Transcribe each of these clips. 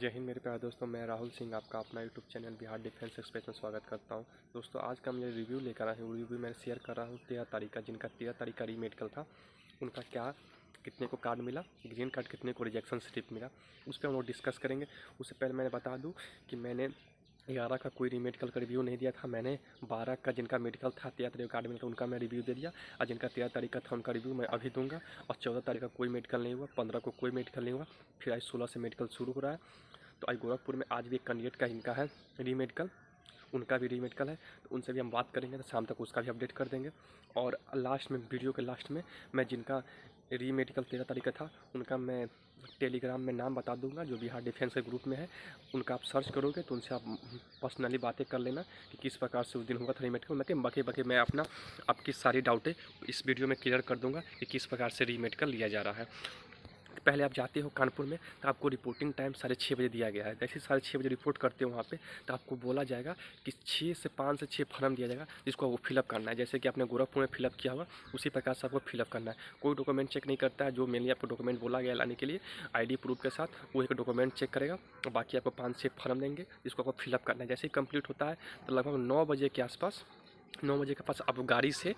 जय हिंद मेरे प्यारे दोस्तों मैं राहुल सिंह आपका अपना YouTube channel Bihar defence express में स्वागत करता हूं दोस्तों आज का मैं रिव्यू लेकर आया हूं रिव्यू मैं शेयर कर रहा हूँ तेरह तारीख का जिनका तेरह तारीख का रीमेडिकल था उनका क्या कितने को कार्ड मिला ग्रीन कार्ड कितने को रिजेक्शन स्लिप मिला उस पर हम लोग डिस्कस करेंगे उससे पहले मैंने बता दूँ कि मैंने ग्यारह का कोई मेडिकल का रिव्यू नहीं दिया था मैंने बारह का जिनका मेडिकल था तेरह तारीख का मेडिकल उनका मैं रिव्यू दे दिया और जिनका तेरह तारीख का था उनका रिव्यू मैं अभी दूंगा और चौदह तारीख का कोई मेडिकल नहीं हुआ पंद्रह को कोई मेडिकल नहीं हुआ फिर आज सोलह से मेडिकल शुरू हो रहा है तो आज गोरखपुर में आज भी एक कैंडिडेट का इनका है री मेडिकल उनका भी रीमेडिकल है तो उनसे भी हम बात करेंगे तो शाम तक उसका भी अपडेट कर देंगे और लास्ट में वीडियो के लास्ट में मैं जिनका री मेडिकल तेरह तारीख का था उनका मैं टेलीग्राम में नाम बता दूंगा जो बिहार डिफेंस के ग्रुप में है उनका आप सर्च करोगे तो उनसे आप पर्सनली बातें कर लेना कि किस प्रकार से उस दिन होगा था री मेडिकल मैं बाकी तो बाकी मैं अपना आपकी सारी डाउटें इस वीडियो में क्लियर कर दूंगा कि किस प्रकार से री मेडिकल लिया जा रहा है पहले आप जाते हो कानपुर में तो आपको रिपोर्टिंग टाइम साढ़े छः बजे दिया गया है जैसे साढ़े छः बजे रिपोर्ट करते हो वहाँ पे तो आपको बोला जाएगा कि छः से पाँच से छः फॉर्म दिया जाएगा जिसको आपको फिलअप करना है जैसे कि आपने गोरखपुर में फिलअप किया हुआ उसी प्रकार से आपको फिलअप करना है कोई डॉक्यूमेंट चेक नहीं करता है जो मेनली आपको डॉक्यूमेंट बोला गया लाने के लिए आई प्रूफ के साथ वो एक डॉक्यूमेंट चेक करेगा और बाकी आपको पाँच छः फॉर्म देंगे जिसको आपको फिलअप करना है जैसे ही कंप्लीट होता है तो लगभग नौ बजे के आसपास नौ बजे के पास आप गाड़ी से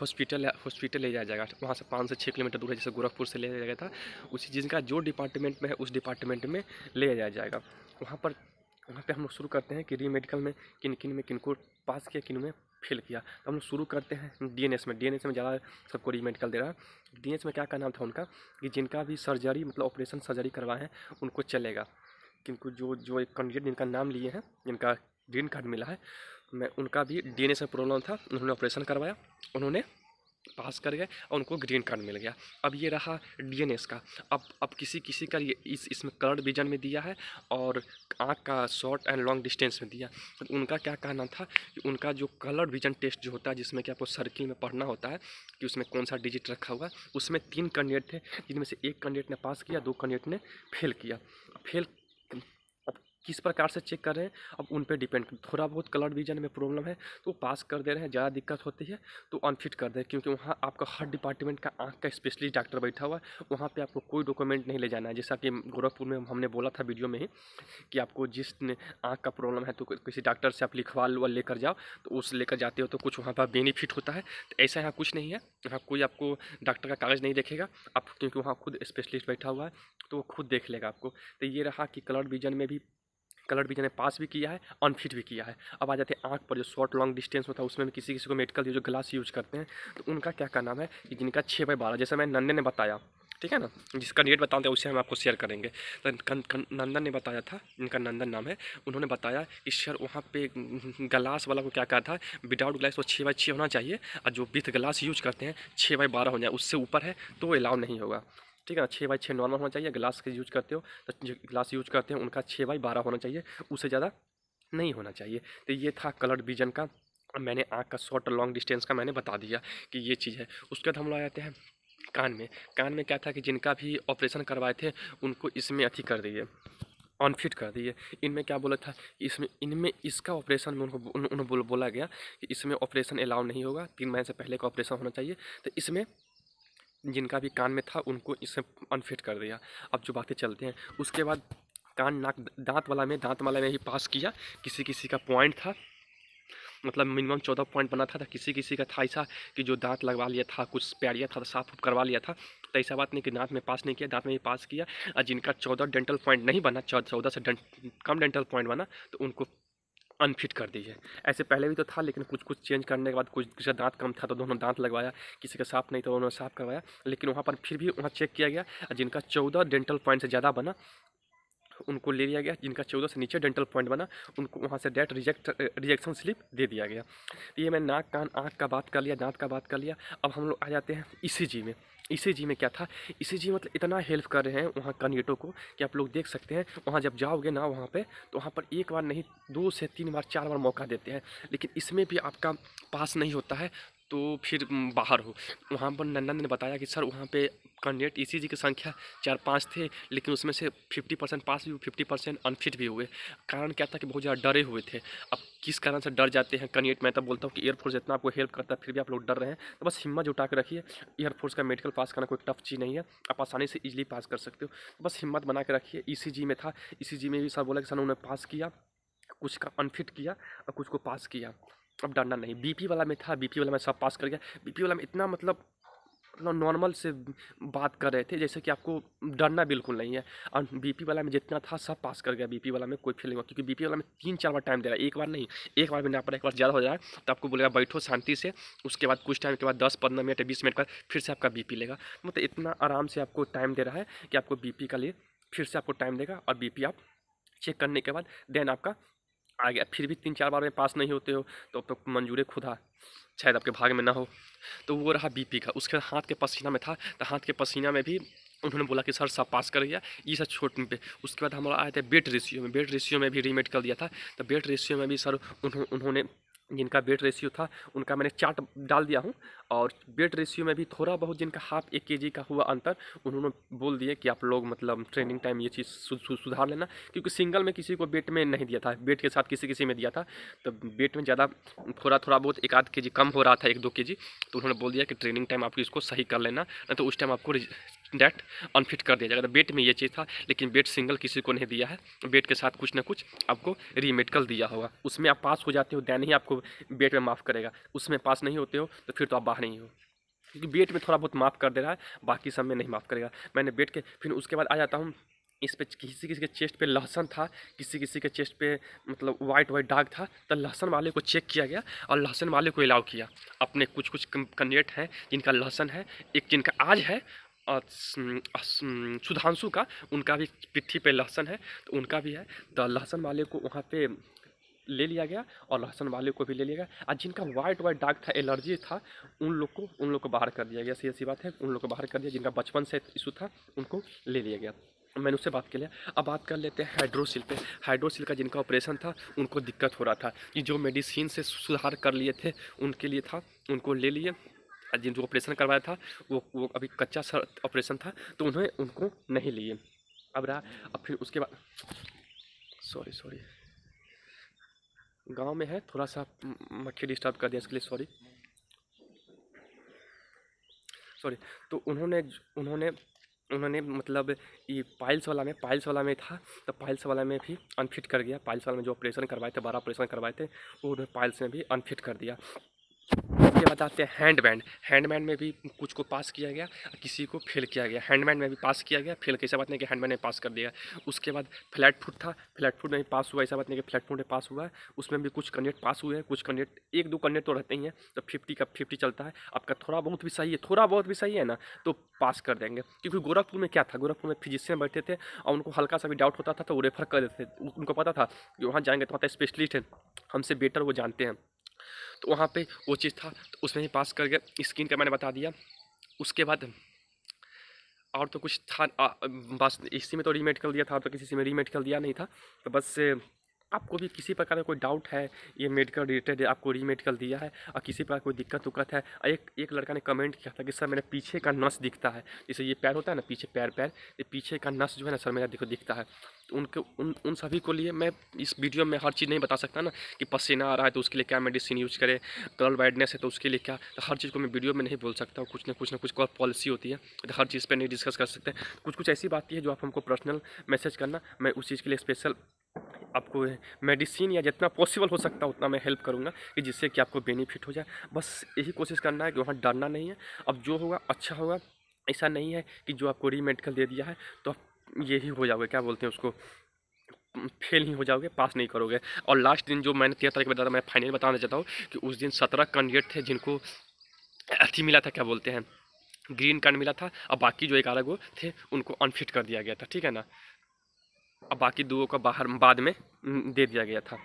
हॉस्पिटल हॉस्पिटल ले जाया जाएगा वहाँ से पाँच से छः किलोमीटर दूर है जैसे गोरखपुर से ले जाया गया था उसी जिनका जो डिपार्टमेंट में है उस डिपार्टमेंट में ले जाया जाएगा वहाँ पर वहाँ पे हम लोग शुरू करते हैं कि री मेडिकल में किन किन में किनको पास किया किन में फेल किया तो हम लोग शुरू करते हैं डीएनएस में डीएनएस में ज़्यादा सबको री मेडिकल दे रहा है डीएनएस में क्या का नाम था उनका कि जिनका भी सर्जरी मतलब ऑपरेशन सर्जरी करवाए हैं उनको चलेगा किनको जो जो एक कैंडिडेट जिनका नाम लिए हैं जिनका ग्रीन कार्ड मिला है मैं उनका भी डीएनए से प्रॉब्लम था उन्होंने ऑपरेशन करवाया उन्होंने पास कर गए और उनको ग्रीन कार्ड मिल गया अब ये रहा डीएनएस का अब अब किसी किसी का ये इस इसमें कलर्ड विजन में दिया है और आँख का शॉर्ट एंड लॉन्ग डिस्टेंस में दिया तो उनका क्या कहना था कि उनका जो कलर्ड विजन टेस्ट जो होता है जिसमें कि आपको सर्किल में पढ़ना होता है कि उसमें कौन सा डिजिट रखा हुआ उसमें तीन कैंडिडेट थे जिनमें से एक कैंडिडेट ने पास किया दो कैंडिडेट ने फेल किया फेल किस प्रकार से चेक कर रहे हैं अब उन पर डिपेंड थोड़ा बहुत कलर विजन में प्रॉब्लम है तो पास कर दे रहे हैं ज़्यादा दिक्कत होती है तो अनफिट कर दे क्योंकि वहाँ आपका हर डिपार्टमेंट का आँख का स्पेशलिस्ट डॉक्टर बैठा हुआ है वहाँ पर आपको कोई डॉक्यूमेंट नहीं ले जाना है जैसा कि गोरखपुर में हमने बोला था वीडियो में ही कि आपको जिस आँख का प्रॉब्लम है तो किसी डॉक्टर से आप लिखवा लुआ लेकर जाओ तो उस लेकर जाते हो तो कुछ वहाँ पर बेनिफिट होता है तो ऐसा यहाँ कुछ नहीं है यहाँ कोई आपको डॉक्टर का कागज़ नहीं देखेगा आप क्योंकि वहाँ खुद स्पेशलिस्ट बैठा हुआ है तो वो खुद देख लेगा आपको तो ये रहा कि कलर विजन में भी कलर विजन ने पास भी किया है अनफिट भी किया है अब आ जाते हैं आँख पर जो शॉर्ट लॉन्ग डिस्टेंस होता है उसमें भी किसी किसी को मेडिकल जो ग्लास यूज करते हैं तो उनका क्या का नाम है कि जिनका छः बाई बारह जैसे मैं नन्ने ने बताया ठीक है ना जिसका रेट बताते हैं उसे हम आपको शेयर करेंगे तो नंदन ने बताया था इनका नंदन नाम है उन्होंने बताया कि शेयर वहाँ पे ग्लास वाला को क्या कहा था विदाउट ग्लास वो छः बाई छः होना चाहिए और जो विथ ग्लास यूज करते हैं छः बाई बारह हो जाए उससे ऊपर है तो अलाउ नहीं होगा ठीक है ना छः बाई छः नॉर्मल होना चाहिए ग्लास के यूज करते हो तो ग्लास यूज करते हैं उनका छः बाई बारह होना चाहिए उससे ज़्यादा नहीं होना चाहिए तो ये था कलर विजन का मैंने आँख का शॉर्ट और लॉन्ग डिस्टेंस का मैंने बता दिया कि ये चीज़ है उसके बाद हम लोग आ जाते हैं कान में कान में क्या था कि जिनका भी ऑपरेशन करवाए थे उनको इसमें अथी कर दिए अनफिट कर दिए इनमें क्या बोला था इसमें इनमें इसका ऑपरेशन में उनको उन्होंने बोला गया कि इसमें ऑपरेशन अलाउ नहीं होगा तीन महीने से पहले का ऑपरेशन होना चाहिए तो इसमें जिनका भी कान में था उनको इसमें अनफिट कर दिया अब जो बातें चलते हैं उसके बाद कान नाक दांत वाला में दांत वाला में ही पास किया किसी किसी का पॉइंट था मतलब मिनिमम चौदह पॉइंट बना था, था तो किसी किसी का था ऐसा कि जो दांत लगवा लिया था कुछ प्यारिया था तो साफ उफ करवा लिया था तो ऐसा बात नहीं कि दांत में पास नहीं किया दांत में ही पास किया और जिनका चौदह डेंटल पॉइंट नहीं बना चौदह से डेंट, कम डेंटल पॉइंट बना तो उनको अनफिट कर दी है ऐसे पहले भी तो था लेकिन कुछ कुछ चेंज करने के बाद कुछ किसी दांत कम था तो दोनों दांत लगवाया किसी का साफ नहीं था उन्होंने साफ करवाया लेकिन वहाँ पर फिर भी वहाँ चेक किया गया जिनका चौदह डेंटल पॉइंट से ज़्यादा बना उनको ले लिया गया जिनका चौदह से नीचे डेंटल पॉइंट बना उनको वहाँ से डेट रिजेक्ट रिजेक्शन स्लिप दे दिया गया ये मैंने नाक कान आँख का बात कर लिया दांत का बात कर लिया अब हम लोग आ जाते हैं ई e में इसी जी में क्या था इसी जी मतलब इतना हेल्प कर रहे हैं वहाँ कनेटो को कि आप लोग देख सकते हैं वहाँ जब जाओगे ना वहाँ पे तो वहाँ पर एक बार नहीं दो से तीन बार चार बार मौका देते हैं लेकिन इसमें भी आपका पास नहीं होता है तो फिर बाहर हो वहाँ पर नंदन ने बताया कि सर वहाँ पे कैंडिडेट ईसीजी की संख्या चार पाँच थे लेकिन उसमें से फिफ्टी परसेंट पास भी हुए फिफ्टी परसेंट अनफिट भी हुए कारण क्या था कि बहुत ज़्यादा डरे हुए थे अब किस कारण से डर जाते हैं कैंडिडेट मैं तो बोलता हूँ कि एयरफोर्स जितना आपको हेल्प करता है फिर भी आप लोग डर रहे हैं तो बस हिम्मत जुटा के रखिए एयरफोर्स का मेडिकल पास करना कोई टफ चीज़ नहीं है आप आसानी से ईजिली पास कर सकते हो तो बस हिम्मत बना के रखिए ई e में था ई e में भी सर बोला कि सर उन्होंने पास किया कुछ का अनफिट किया और कुछ को पास किया अब डरना नहीं बीपी वाला में था बीपी वाला में सब पास कर गया बीपी वाला में इतना मतलब मतलब नॉर्मल से बात कर रहे थे जैसे कि आपको डरना बिल्कुल नहीं है और बीपी वाला में जितना था सब पास कर गया बीपी वाला में कोई नहीं हुआ क्योंकि बीपी वाला में तीन चार बार टाइम दे रहा है एक बार नहीं एक बार भी ना पड़ा एक बार ज़्यादा हो जाए तो आपको बोलेगा बैठो शांति से उसके बाद कुछ टाइम के बाद दस पंद्रह मिनट बीस मिनट बाद फिर से आपका बी लेगा मतलब इतना आराम से आपको टाइम दे रहा है कि आपको बी का लिए फिर से आपको टाइम देगा और बी आप चेक करने के बाद देन आपका आ गया फिर भी तीन चार बार में पास नहीं होते हो तो अब तक तो मंजूरे खुदा शायद आपके भाग में ना हो तो वो रहा बीपी का उसके हाथ के पसीना में था तो हाथ के पसीना में भी उन्होंने बोला कि सर सब पास कर गया ये सर छोटे पे उसके बाद हमारा आए थे बेट रेशियो में बेट रेशियो में भी रीमेट कर दिया था तो बेट रेशियो में भी सर उन्होंने जिनका वेट रेशियो था उनका मैंने चार्ट डाल दिया हूँ और वेट रेशियो में भी थोड़ा बहुत जिनका हाफ एक के का हुआ अंतर उन्होंने बोल दिए कि आप लोग मतलब ट्रेनिंग टाइम ये चीज़ सु, सु, सुधार लेना क्योंकि सिंगल में किसी को वेट में नहीं दिया था वेट के साथ किसी किसी में दिया था तो वेट में ज़्यादा थोड़ा थोड़ा बहुत एक आध के कम हो रहा था एक दो के तो उन्होंने बोल दिया कि ट्रेनिंग टाइम आपको इसको सही कर लेना नहीं तो उस टाइम आपको डेट अनफिट कर दिया जाएगा तो बेट में ये चीज़ था लेकिन बेट सिंगल किसी को नहीं दिया है बेट के साथ कुछ ना कुछ आपको रीमेडिकल दिया होगा उसमें आप पास हो जाते हो दैन ही आपको बेट में माफ़ करेगा उसमें पास नहीं होते हो तो फिर तो आप बाहर नहीं हो क्योंकि बेट में थोड़ा बहुत माफ़ कर दे रहा है बाकी सब में नहीं माफ़ करेगा मैंने बेट के फिर उसके बाद आ जाता हूँ इस पे किसी किसी के चेस्ट पे लहसन था किसी किसी के चेस्ट पे मतलब वाइट वाइट डार्क था तो लहसन वाले को चेक किया गया और लहसन वाले को अलाउ किया अपने कुछ कुछ कैंडिडेट हैं जिनका लहसन है एक जिनका आज है सुधांशु का उनका भी पिट्ठी पे लहसन है तो उनका भी है तो लहसन वाले को वहाँ पे ले लिया गया और लहसन वाले को भी ले लिया गया और जिनका वाइट वाइट डार्क था एलर्जी था उन लोग को उन लोग को बाहर कर दिया गया ऐसी ऐसी बात है उन लोग को बाहर कर दिया जिनका बचपन से इशू था उनको ले लिया गया मैंने उससे बात कर लिया अब बात कर लेते हैं हाइड्रोसिल पे हाइड्रोसिल का जिनका ऑपरेशन था उनको दिक्कत हो रहा था कि जो मेडिसिन से सुधार कर लिए थे उनके लिए था उनको ले लिए जिनको ऑपरेशन करवाया था वो वो अभी कच्चा सर ऑपरेशन था तो उन्होंने उनको नहीं लिए अब रहा अब फिर उसके बाद सॉरी सॉरी गांव में है थोड़ा सा मक्खी डिस्टर्ब कर दिया इसके लिए सॉरी सॉरी तो उन्होंने उन्होंने उन्होंने मतलब ये पाइल्स वाला में पाइल्स वाला में था तो पाइल्स वाला में भी अनफिट कर गया पाइल्स वाला में जो ऑपरेशन करवाए थे बारह ऑपरेशन करवाए थे वो उन्हें पाइल्स में भी अनफिट कर दिया फिर बताते हैं हैंडमैन हैंडमैन में भी कुछ को पास किया गया किसी को फेल किया गया हैंडमैन में भी पास किया गया फेल कैसा बात नहीं कि हैंडमैन में पास कर दिया उसके बाद फ्लैट फुट था फ्लैट फुट में भी पास हुआ ऐसा बात नहीं कि फ्लैट फुट में पास हुआ है उसमें भी कुछ कैंडिडेट पास हुए हैं कुछ कैंडिडेट एक दो कैंडिडेट तो रहते ही हैं तो फिफ्टी का फिफ्टी चलता है आपका थोड़ा बहुत भी सही है थोड़ा बहुत भी सही है ना तो पास कर देंगे क्योंकि गोरखपुर में क्या था गोरखपुर में फिजिशियन बैठे थे और उनको हल्का सा भी डाउट होता था तो वो रेफर कर देते थे उनको पता था कि वहाँ जाएंगे तो पता स्पेशलिस्ट है हमसे बेटर वो जानते हैं तो वहाँ पे वो चीज़ था तो उसमें ही पास कर गया स्क्रीन का मैंने बता दिया उसके बाद और तो कुछ था आ, बस इसी में तो कर दिया था और तो किसी से में कर दिया नहीं था तो बस आपको भी किसी प्रकार का कोई डाउट है ये मेडिकल रिलेटेड आपको री मेडिकल दिया है और किसी प्रकार कोई दिक्कत उक्कत है एक एक लड़का ने कमेंट किया था कि सर मेरे पीछे का नस दिखता है जैसे ये पैर होता है ना पीछे पैर पैर ये पीछे का नस जो है ना सर मेरा देखो दिखता है तो उनके उन उन सभी को लिए मैं इस वीडियो में हर चीज़ नहीं बता सकता ना कि पसीना आ रहा है तो उसके लिए क्या मेडिसिन यूज़ करें कलर वाइडनेस है तो उसके लिए क्या तो हर चीज़ को मैं वीडियो में नहीं बोल सकता हूँ कुछ ना कुछ ना कुछ और पॉलिसी होती है तो हर चीज़ पर नहीं डिस्कस कर सकते कुछ कुछ ऐसी बात है जो आप हमको पर्सनल मैसेज करना मैं उस चीज़ के लिए स्पेशल आपको मेडिसिन या जितना पॉसिबल हो सकता है उतना मैं हेल्प करूँगा कि जिससे कि आपको बेनिफिट हो जाए बस यही कोशिश करना है कि वहाँ डरना नहीं है अब जो होगा अच्छा होगा ऐसा नहीं है कि जो आपको री मेडिकल दे दिया है तो आप यही हो जाओगे क्या बोलते हैं उसको फेल ही हो जाओगे पास नहीं करोगे और लास्ट दिन जो मैंने तेरह तारीख बताया मैं फाइनल बताना चाहता हूँ कि उस दिन सत्रह कैंडिडेट थे जिनको अथी मिला था क्या बोलते हैं ग्रीन कार्ड मिला था और बाकी जो ग्यारह गो थे उनको अनफिट कर दिया गया था ठीक है ना और बाकी दुओं का बाहर बाद में दे दिया गया था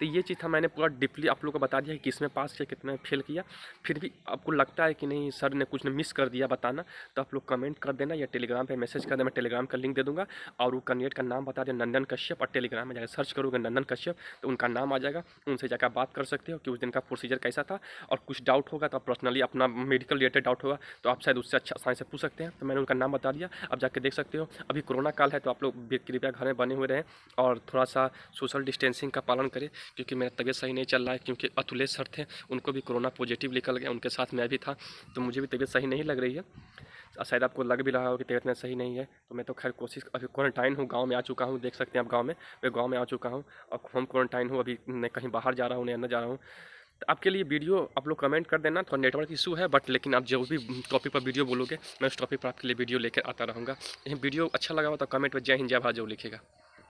तो ये चीज़ था मैंने पूरा डीपली आप लोग को बता दिया कि किस में पास किया कितने फेल किया फिर भी आपको लगता है कि नहीं सर ने कुछ ने मिस कर दिया बताना तो आप लोग कमेंट कर देना या टेलीग्राम पर मैसेज कर देना मैं टेलीग्राम का लिंक दे दूँगा और वो कैंडिडेट का नाम बता दें नंदन कश्यप और टेलीग्राम में जाकर सर्च करोगे नंदन कश्यप तो उनका नाम आ जाएगा उनसे जाकर बात कर सकते हो कि उस दिन का प्रोसीजर कैसा था और कुछ डाउट होगा तो आप पर्सनली अपना मेडिकल रिलेटेड डाउट होगा तो आप शायद उससे अच्छा आसानी से पूछ सकते हैं तो मैंने उनका नाम बता दिया अब जाके देख सकते हो अभी कोरोना काल है तो आप लोग कृपया घर में बने हुए रहें और थोड़ा सा सोशल डिस्टेंसिंग का पालन करें क्योंकि मेरा तबीयत सही नहीं चल रहा है क्योंकि अतुलेश सर थे उनको भी कोरोना पॉजिटिव निकल गया उनके साथ मैं भी था तो मुझे भी तबीयत सही नहीं लग रही है शायद आपको लग भी रहा हो कि तबियत में सही नहीं है तो मैं तो खैर कोशिश अभी क्वारंटाइन हूँ गाँव में आ चुका हूँ देख सकते हैं आप गाँव में मैं गाँव में आ चुका हूँ और होम क्वारंटाइन हूँ अभी मैं कहीं बाहर जा रहा हूँ नहीं अंदर जा रहा हूँ तो आपके लिए वीडियो आप लोग कमेंट कर देना थोड़ा नेटवर्क इशू है बट लेकिन आप जो भी टॉपिक पर वीडियो बोलोगे मैं उस टॉपिक पर आपके लिए वीडियो लेकर आता रहूँगा वीडियो अच्छा लगा हो तो कमेंट में जय हिंद जय भाजो लिखेगा